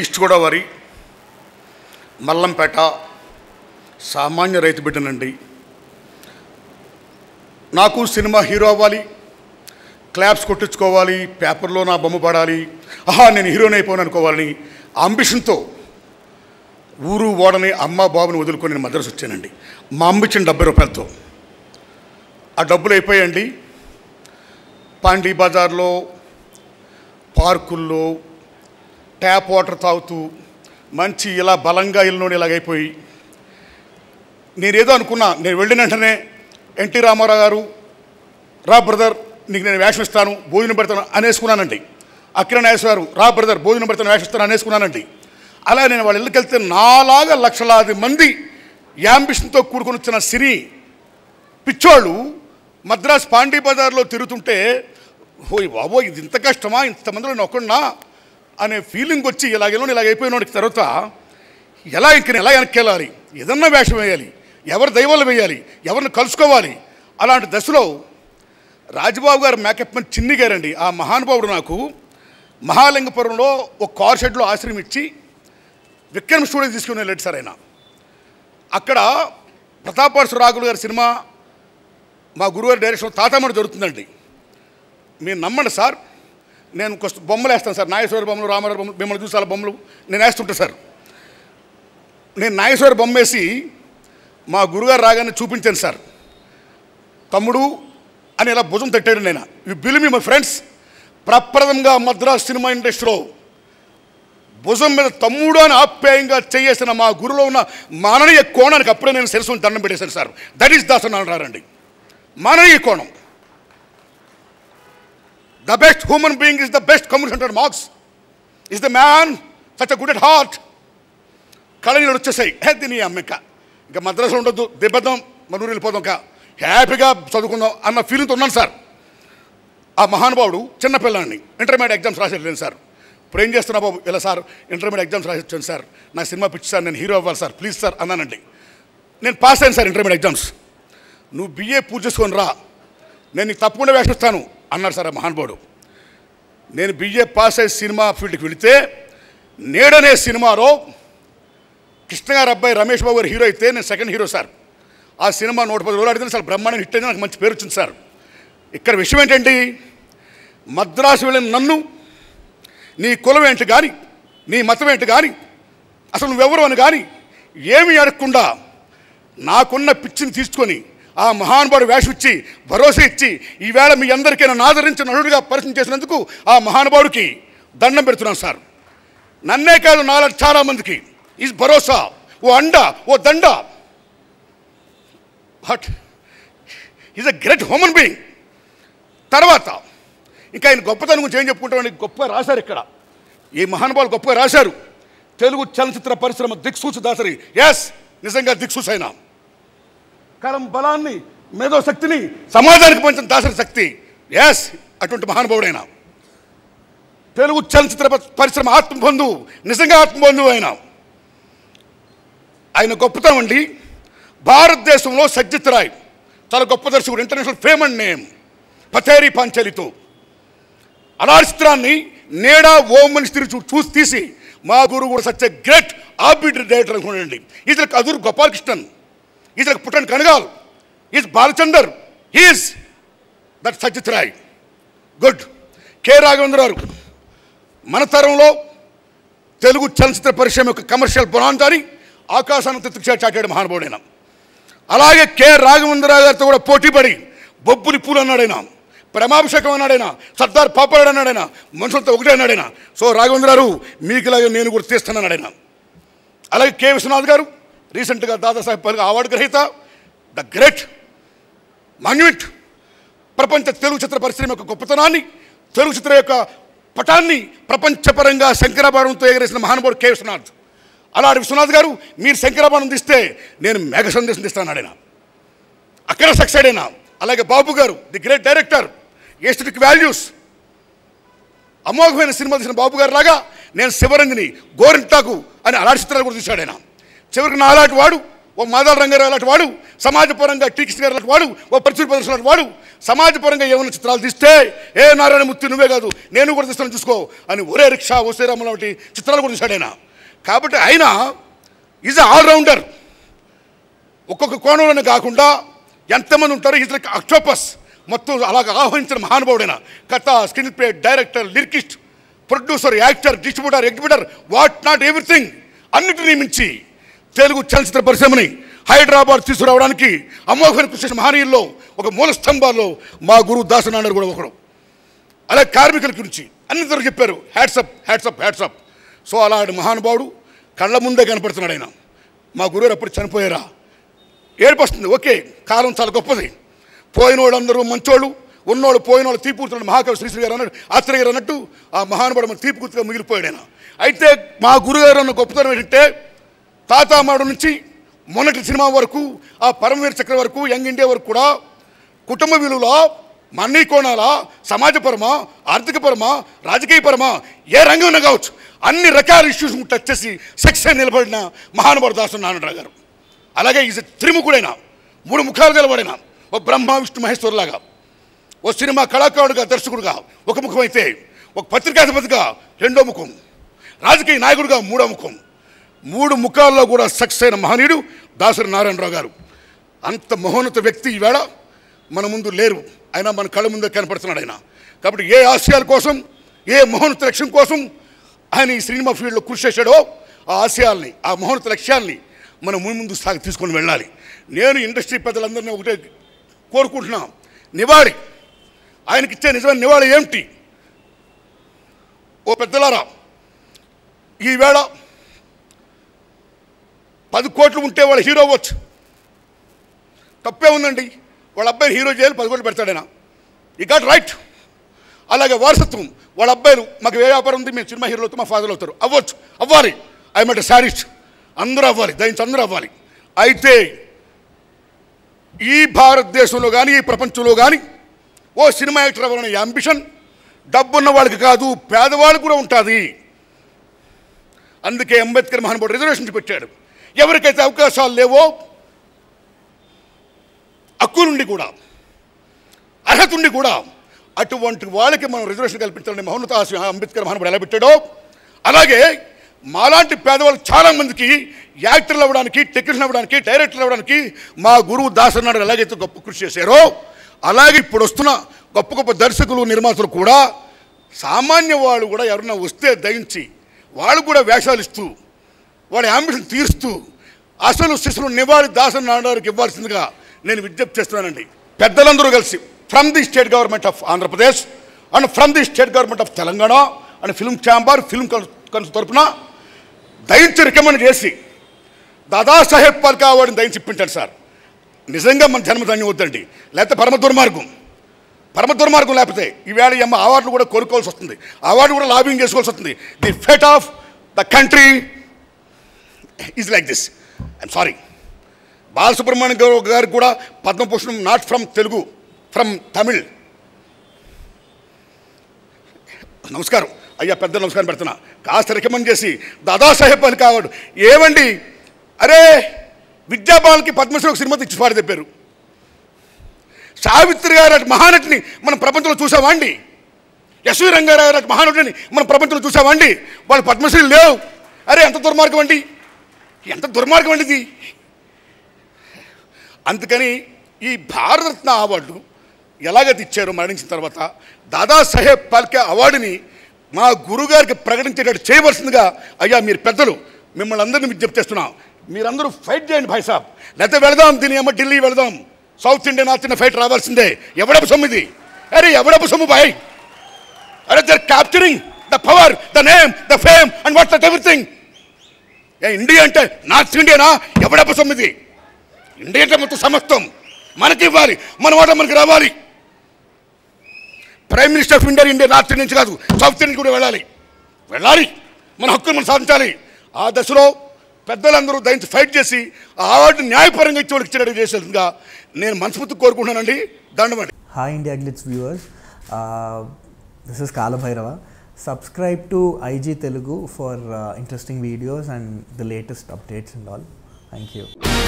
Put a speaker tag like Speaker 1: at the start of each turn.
Speaker 1: East Godavari Mallampet సామాన్య రైతు బిడ్డనండి నాకు సినిమా హీరో అవ్వాలి క్లాప్స్ కొట్టించుకోవాలి పేపర్లో నా బొమ్మ పడాలి ఆహా నేను హీరోని అయిపోయాను అనుకోవాలని అంబిషన్తో ఊరు ఓడని అమ్మ బాబుని వదులుకొని నేను మద్రాసు వచ్చానండి మా అంబిషన్ డెబ్బై రూపాయలతో ఆ డబ్బులు అయిపోయాయండి పాండీ బజార్లో పార్కుల్లో ట్యాప్ వాటర్ తాగుతూ మంచి ఇలా బలంగా ఇల్లుని ఇలాగైపోయి నేనేదో అనుకున్నా నేను వెళ్ళిన వెంటనే ఎన్టీ రామారావు గారు రా బ్రదర్ నీకు నేను వేషం ఇస్తాను భోజనం పెడతాను అనేసుకున్నానండి అఖిల నాగేశ్వర గారు రా బ్రదర్ భోజనం పెడతాను వేషం ఇస్తాను అనేసుకున్నానండి అలా నేను వాళ్ళ ఇళ్ళకి వెళ్తే నాలాగా లక్షలాది మంది యాంబిషన్తో కూడుకుని వచ్చిన సిరి పిచ్చోళ్ళు మద్రాస్ పాండీ బజార్లో తిరుగుతుంటే ఓయ్ బాబో ఇది ఇంత కష్టమా ఇంతమందిలో నేను ఒక్కడున్నా అనే ఫీలింగ్ వచ్చి వెళ్ళి ఇలాగ అయిపోయినోడికి తర్వాత ఎలా ఎక్కిన ఎలా వెనక్కి ఏదన్నా వేషం వేయాలి ఎవరి దైవాలు వేయాలి ఎవరిని కలుసుకోవాలి అలాంటి దశలో రాజబాబు గారు మేకప్ చిన్ని గారండి ఆ మహానుభావుడు నాకు మహాలింగపురంలో ఒక కార్ షెడ్లో ఆశ్రయం ఇచ్చి విక్రమ్ స్టూడియో తీసుకుని వెళ్ళాడు సార్ ఆయన అక్కడ ప్రతాపార్శ్వ రాఘులు గారి సినిమా మా గురువు గారి డైరెక్షన్ తాతామణి జరుగుతుందండి మీరు నమ్మండి సార్ నేను బొమ్మలు వేస్తాను సార్ నాగేశ్వర బొమ్మలు రామారావు బొమ్మలు మిమ్మల్ని చూసాల బొమ్మలు నేను వేస్తుంటా సార్ నేను నాగేశ్వర బొమ్మ వేసి మా గురుగారు రాగానే చూపించాను సార్ తమ్ముడు అని ఇలా భుజం తట్టాడు నేను you will be my friends ప్రప్రథంగా మద్రాస్ సినిమా ఇండస్ట్రీలో భుజం మీద తమ్ముడు అని ఆప్యాయంగా చేసిన మా గురులో ఉన్న మాననీయ కోణానికి అప్పుడే నేను శిరస్సును దండం పెట్టేశాను సార్ దట్ ఈస్ దాసన్ అంటారండి మాననీయ కోణం the best human being is the best communist under Marx. Is the man such a good at heart కళనీళ్ళు వచ్చేసాయి హే నీ అమ్మక ఇంకా మద్రాసులో ఉండొద్దు దిబ్బద్దాం మనూరు వెళ్ళిపోదాం ఇంకా హ్యాపీగా చదువుకుందాం అన్న ఫీలింగ్తో ఉన్నాను సార్ ఆ మహానుభావుడు చిన్నపిల్లాన్ని ఇంటర్మీడియట్ ఎగ్జామ్స్ రాసేట్లేదు సార్ ఇప్పుడు ఏం చేస్తున్నా బాబు ఇలా సార్ ఇంటర్మీడియట్ ఎగ్జామ్స్ రాసి వచ్చాను సార్ నా సినిమా పిచ్చి సార్ నేను హీరో అవ్వాలి సార్ ప్లీజ్ సార్ అన్నానండి నేను పాస్ అయ్యాను సార్ ఇంటర్మీడియట్ ఎగ్జామ్స్ నువ్వు బిఏ పూర్తి చేసుకొని రా నేను నీకు తప్పకుండా వేషిస్తాను అన్నాడు సార్ మహానుభావుడు నేను బిఏ పాస్ అయ్యి సినిమా ఫీల్డ్కి వెళితే నేడనే సినిమాలో కృష్ణగారు అబ్బాయి రమేష్ బాబు గారు హీరో అయితే నేను సెకండ్ హీరో సార్ ఆ సినిమా నూట పది రోజులు సార్ బ్రహ్మాండం హిట్ అయితే నాకు మంచి పేరు వచ్చింది సార్ ఇక్కడ విషయం ఏంటండి మద్రాసు వెళ్ళిన నన్ను నీ కులం ఏంటి కానీ నీ మతం ఏంటి కానీ అసలు నువ్వెవరు అని కానీ ఏమి అడగకుండా నాకున్న పిచ్చిని తీసుకొని ఆ మహానుభావుడు ఇచ్చి భరోసా ఇచ్చి ఈవేళ మీ అందరికీ నన్ను ఆదరించి నటుడిగా పరిచయం చేసినందుకు ఆ మహానుభావుడికి దండం పెడుతున్నాను సార్ నన్నే కాదు నాలుగు చాలామందికి ఈ భరోసా ఓ అండ ఓ దండ but is a great human being తర్వాత ఇంకా ఆయన గొప్పతనం గురించి ఏం చెప్పుకుంటామని గొప్ప రాశారు ఇక్కడ ఈ మహానుభావులు గొప్పగా రాశారు తెలుగు చలనచిత్ర పరిశ్రమ దిక్సూచి దాసరి ఎస్ నిజంగా దిక్సూచి అయినా కరం బలాన్ని మేధోశక్తిని సమాజానికి పంచిన దాసరి శక్తి ఎస్ అటువంటి మహానుభావుడైన తెలుగు చలనచిత్ర పరిశ్రమ ఆత్మబంధు నిజంగా ఆత్మబంధువు ఆయన ఆయన గొప్పతనం అండి భారతదేశంలో సజ్జిత్ రాయ్ చాలా గొప్ప దర్శకుడు ఇంటర్నేషనల్ ఫేమ్ అండ్ నేమ్ పథేరి పాంచలితో అలాంటి చిత్రాన్ని నేడా ఓమని తిరిగి చూసి తీసి మా గురువు కూడా సచ్ గ్రేట్ ఆర్బిటర్ డైరెక్టర్ అనుకోండి ఇది అదురు Gopalakrishnan is పుట్టన్ కనగాల్ is Balachander is that Sajith Roy good K Raghavendra Rao మన తరంలో తెలుగు చలనచిత్ర పరిశ్రమ యొక్క కమర్షియల్ బురాంతాన్ని ఆకాశాన్ని తెచ్చే చాటాడు మహానుభావుడైన అలాగే కె రాఘవేంద్రరావు గారితో కూడా పోటీపడి బొబ్బులి పూలు అన్నాడైనా ప్రేమాభిషేకం అన్నాడైనా సర్దార్ పాపరాడు అన్నాడైనా మనుషులతో ఒకటే అన్నాడైనా సో రాఘవేంద్రరావు మీకు ఇలాగే నేను గుర్తిస్తున్నాను అన్నాడైనా అలాగే కె విశ్వనాథ్ గారు రీసెంట్గా దాదాసాహెబ్ ఫాల్కే అవార్డు గ్రహీత ద గ్రేట్ మాన్యుమెంట్ ప్రపంచ తెలుగు చిత్ర పరిశ్రమ యొక్క గొప్పతనాన్ని తెలుగు చిత్ర యొక్క పటాన్ని ప్రపంచపరంగా శంకరాభరణంతో ఎగరేసిన మహానుభావుడు కె విశ్వనాథ్ అలా విశ్వనాథ్ గారు మీరు శంకరాభారం తీస్తే నేను మేఘ సందేశం తీస్తాను ఆయన అక్కడ సక్సైడ్ అయినా అలాగే బాబు గారు the great director aesthetic values అమోఘమైన సినిమా తీసిన బాబు గారు లాగా నేను శివరంగిని గోరింటాకు అని అలాంటి చిత్రాలు కూడా తీశాడైనా చివరికి నా అలాంటి వాడు ఓ మాదాల రంగారావు అలాంటి వాడు సమాజపరంగా టీకృష్ణ గారు అలాంటి వాడు ఓ ప్రచుర ప్రదర్శన అలాంటి వాడు సమాజపరంగా ఏమైనా చిత్రాలు తీస్తే ఏ నారాయణమూర్తి నువ్వే కాదు నేను కూడా తీస్తాను చూసుకో అని ఒరే రిక్షా ఒసే రామ వంటి చిత్రాలు కూడా తీశాడు ఆయన కాబట్టి ఆయన ఈజ్ ఆల్రౌండర్ ఒక్కొక్క కోణంలోనే కాకుండా ఎంతమంది ఉంటారు ఈజ్ లైక్ అక్టోపస్ మొత్తం అలాగ ఆహ్వానించిన మహానుభావుడైన కథ screenplay director lyricist producer actor distributor exhibitor what not everything అన్నిటినీ మించి తెలుగు చలనచిత్ర పరిశ్రమని హైదరాబాద్ తీసుకురావడానికి అమోఘన కృష్ణ మహనీయుల్లో ఒక మూల స్తంభాల్లో మా గురువు దాసనాన్నారు కూడా ఒకడు అలా కార్మికుల గురించి అన్ని అన్నిందరూ చెప్పారు హ్యాట్సప్ హ్యాట్సప్ హ్యాట్సప్ సో అలాంటి మహానుభావుడు కళ్ళ ముందే కనపడుతున్నాడు ఆయన మా గురువు అప్పుడు చనిపోయారా ఏడుపొస్తుంది ఓకే కాలం చాలా గొప్పది పోయిన వాళ్ళందరూ మంచోళ్ళు ఉన్నోళ్ళు పోయిన వాళ్ళు తీర్పుతున్నాడు మహాకవి శ్రీశ్రీ గారు అన్నట్టు ఆశ్రయ గారు అన్నట్టు ఆ మహానుభావుడు మన తీర్పుగా మిగిలిపోయాడు ఆయన అయితే మా గురుగారు అన్న గొప్పతనం ఏంటంటే తాతామాడు నుంచి మొన్నటి సినిమా వరకు ఆ పరమవీర చక్ర వరకు యంగ్ ఇండియా వరకు కూడా కుటుంబ విలువల మన్నీ కోణాల సమాజపరమ ఆర్థికపరమ రాజకీయపరమ ఏ రంగం కావచ్చు అన్ని రకాల ఇష్యూస్ టచ్ చేసి సెక్స్ నిలబడిన మహానుభావ దాసు నాన్నరావు గారు అలాగే ఈజ్ త్రిముఖుడైన మూడు ముఖాలు గలవాడైన ఓ బ్రహ్మ విష్ణు మహేశ్వరులాగా ఓ సినిమా కళాకారుడుగా దర్శకుడుగా ఒక ముఖం అయితే ఒక పత్రికాధిపతిగా రెండో ముఖం రాజకీయ నాయకుడిగా మూడో ముఖం మూడు ముఖాల్లో కూడా సక్సెస్ అయిన మహనీయుడు దాసరి నారాయణరావు గారు అంత మహోన్నత వ్యక్తి ఈవేళ మన ముందు లేరు ఆయన మన కళ్ళ ముందే కనపడుతున్నాడు ఆయన కాబట్టి ఏ ఆశయాల కోసం ఏ మహోన్నత లక్ష్యం కోసం ఆయన ఈ సినిమా ఫీల్డ్లో కృషి చేశాడో ఆ ఆశయాల్ని ఆ మహోన్నత లక్ష్యాల్ని మనం ముందు ముందు సాగి తీసుకొని వెళ్ళాలి నేను ఇండస్ట్రీ పెద్దలందరినీ ఒకటే కోరుకుంటున్నా నివాళి ఆయనకిచ్చే నిజమైన నివాళి ఏమిటి ఓ పెద్దలారా ఈవేళ పది కోట్లు ఉంటే వాళ్ళ హీరో అవ్వచ్చు తప్పే ఉందండి వాళ్ళ అబ్బాయిని హీరో చేయాలి పది కోట్లు పెడతాడైనా ఈ గాట్ రైట్ అలాగే వారసత్వం వాళ్ళ అబ్బాయిలు మాకు ఏ వ్యాపారం ఉంది మేము సినిమా హీరోలు మా ఫాదర్లు అవుతారు అవ్వచ్చు అవ్వాలి ఐ మెట్ శారీస్ అందరూ అవ్వాలి దయచి అందరూ అవ్వాలి అయితే ఈ భారతదేశంలో కానీ ఈ ప్రపంచంలో కానీ ఓ సినిమా యాక్టర్ అవ్వాలని అంబిషన్ డబ్బున్న వాళ్ళకి కాదు పేదవాళ్ళు కూడా ఉంటుంది అందుకే అంబేద్కర్ మహానుభావుడు రిజర్వేషన్ పెట్టాడు ఎవరికైతే అవకాశాలు లేవో హక్కునుండి కూడా అర్హత ఉండి కూడా అటువంటి వాళ్ళకి మనం రిజర్వేషన్ కల్పించాలని మహోన్నత అంబేద్కర్ మహానుభావుడు ఎలా పెట్టాడో అలాగే మాలాంటి పేదవాళ్ళు చాలామందికి యాక్టర్లు అవ్వడానికి టెక్నీషియన్ అవ్వడానికి డైరెక్టర్లు అవ్వడానికి మా గురువు దాసనాడు ఎలాగైతే గొప్ప కృషి చేశారో అలాగే ఇప్పుడు వస్తున్న గొప్ప గొప్ప దర్శకులు నిర్మాతలు కూడా సామాన్య వాళ్ళు కూడా ఎవరన్నా వస్తే దయించి వాళ్ళు కూడా వేషాలు ఇస్తూ వాడి అంబిషన్ తీరుస్తూ అసలు శిశులు నివాళి దాసన్ నాడారికి ఇవ్వాల్సిందిగా నేను విజ్ఞప్తి చేస్తున్నానండి పెద్దలందరూ కలిసి from the state government of Andhra Pradesh and from the state government of Telangana and film chamber film కన్స్ తరఫున దయించి రికమెండ్ చేసి దాదాసాహెబ్ పాల్కా అవార్డుని దయించి ఇప్పించండి సార్ నిజంగా మన జన్మధాన్యం వద్దండి లేకపోతే పరమ దుర్మార్గం పరమ దుర్మార్గం లేకపోతే ఈవేళ ఈ అమ్మ అవార్డులు కూడా కోరుకోవాల్సి వస్తుంది అవార్డు కూడా లాబింగ్ చేసుకోవాల్సి వస్తుంది the fate of the country is like this I'm sorry Balasubrahmanyam గారు గారు కూడా పద్మభూషణం not from Telugu from Tamil నమస్కారం అయ్యా పెద్ద నమస్కారం పెడుతున్నా కాస్త రికమెండ్ చేసి దాదాసాహెబ్ అని కావాడు ఏమండి అరే విద్యాబాలకి పద్మశ్రీ ఒక సినిమా తెచ్చి పాడు తెప్పారు సావిత్రి గారు మహానటిని మనం ప్రపంచంలో చూసామండి యశ్వి రంగారావు గారు మహానటిని మనం ప్రపంచంలో చూసావాండి వాళ్ళు పద్మశ్రీలు లేవు అరే ఎంత దుర్మార్గం అండి ఎంత దుర్మార్గం అండి ఇది అందుకని ఈ భారతరత్న అవార్డు ఎలాగైతే ఇచ్చారో మరణించిన తర్వాత దాదాసాహెబ్ పాల్కే అవార్డుని మా గురుగారికి ప్రకటించేటట్టు చేయవలసిందిగా అయ్యా మీరు పెద్దలు మిమ్మల్ని అందరినీ విజ్ఞప్తి చేస్తున్నాం మీరందరూ ఫైట్ చేయండి భాయ్ సాబ్ లేకపోతే వెళదాం దీని ఏమో ఢిల్లీ వెళదాం south Indian north India fight రావాల్సిందే ఎవడపు సొమ్ము ఇది అరే ఎవడపు సొమ్ము భాయ్ అరే they're capturing the power the name the fame and what's that everything India అంటే నార్త్ ఇండియానా ఎవడప్ప సమ్మిది ఇండియా అంటే మొత్తం సమస్తం మనకి ఇవ్వాలి మన వాట మనకి రావాలి prime minister of India India north India నుంచి కాదు సౌత్ ఇండియా కూడా వెళ్ళాలి వెళ్ళాలి మన హక్కులు మనం సాధించాలి ఆ దశలో పెద్దలందరూ దానికి ఫైట్ చేసి ఆ అవార్డు న్యాయపరంగా ఇచ్చి వాళ్ళకి చేసేదిగా నేను మనస్ఫూర్తి కోరుకుంటున్నానండి దండమండి hi India glitz viewers this is Kalabhairava Subscribe to IG Telugu for uh, interesting videos and the latest updates and all. Thank you.